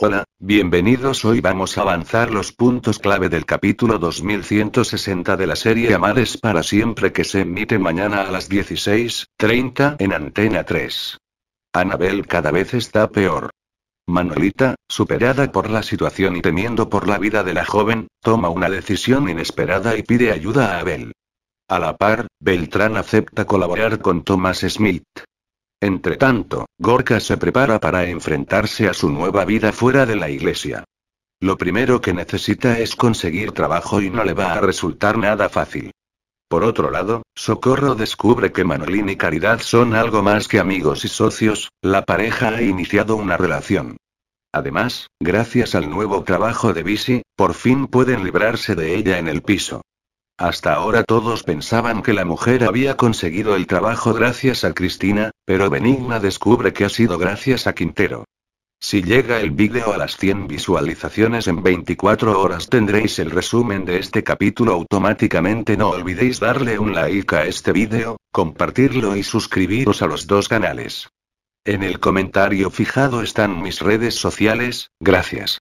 Hola, bienvenidos. Hoy vamos a avanzar los puntos clave del capítulo 2160 de la serie es para siempre que se emite mañana a las 16:30 en Antena 3. Anabel cada vez está peor. Manolita, superada por la situación y temiendo por la vida de la joven, toma una decisión inesperada y pide ayuda a Abel. A la par, Beltrán acepta colaborar con Thomas Smith tanto, Gorka se prepara para enfrentarse a su nueva vida fuera de la iglesia. Lo primero que necesita es conseguir trabajo y no le va a resultar nada fácil. Por otro lado, Socorro descubre que Manolín y Caridad son algo más que amigos y socios, la pareja ha iniciado una relación. Además, gracias al nuevo trabajo de Bisi, por fin pueden librarse de ella en el piso. Hasta ahora todos pensaban que la mujer había conseguido el trabajo gracias a Cristina, pero Benigna descubre que ha sido gracias a Quintero. Si llega el vídeo a las 100 visualizaciones en 24 horas tendréis el resumen de este capítulo automáticamente. No olvidéis darle un like a este vídeo, compartirlo y suscribiros a los dos canales. En el comentario fijado están mis redes sociales, gracias.